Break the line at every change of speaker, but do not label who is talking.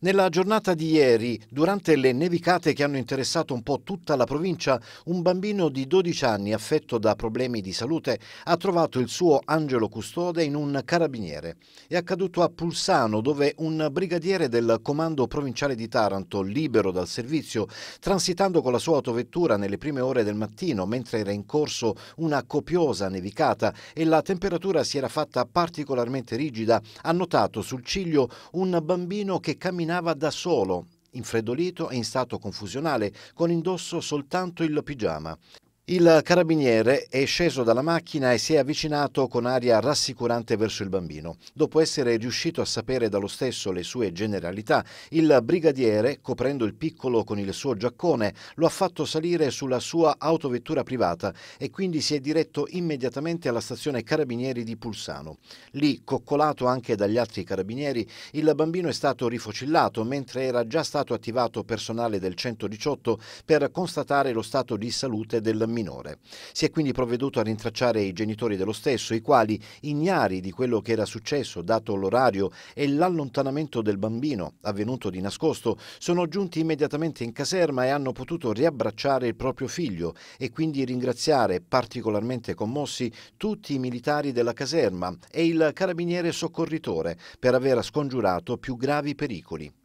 Nella giornata di ieri, durante le nevicate che hanno interessato un po' tutta la provincia, un bambino di 12 anni affetto da problemi di salute ha trovato il suo angelo custode in un carabiniere. È accaduto a Pulsano, dove un brigadiere del comando provinciale di Taranto, libero dal servizio, transitando con la sua autovettura nelle prime ore del mattino, mentre era in corso una copiosa nevicata e la temperatura si era fatta particolarmente rigida, ha notato sul ciglio un bambino che camminava camminava da solo, infreddolito e in stato confusionale, con indosso soltanto il pigiama. Il carabiniere è sceso dalla macchina e si è avvicinato con aria rassicurante verso il bambino. Dopo essere riuscito a sapere dallo stesso le sue generalità, il brigadiere, coprendo il piccolo con il suo giaccone, lo ha fatto salire sulla sua autovettura privata e quindi si è diretto immediatamente alla stazione carabinieri di Pulsano. Lì, coccolato anche dagli altri carabinieri, il bambino è stato rifocillato mentre era già stato attivato personale del 118 per constatare lo stato di salute del minore minore. Si è quindi provveduto a rintracciare i genitori dello stesso, i quali, ignari di quello che era successo, dato l'orario e l'allontanamento del bambino, avvenuto di nascosto, sono giunti immediatamente in caserma e hanno potuto riabbracciare il proprio figlio e quindi ringraziare, particolarmente commossi, tutti i militari della caserma e il carabiniere soccorritore per aver scongiurato più gravi pericoli.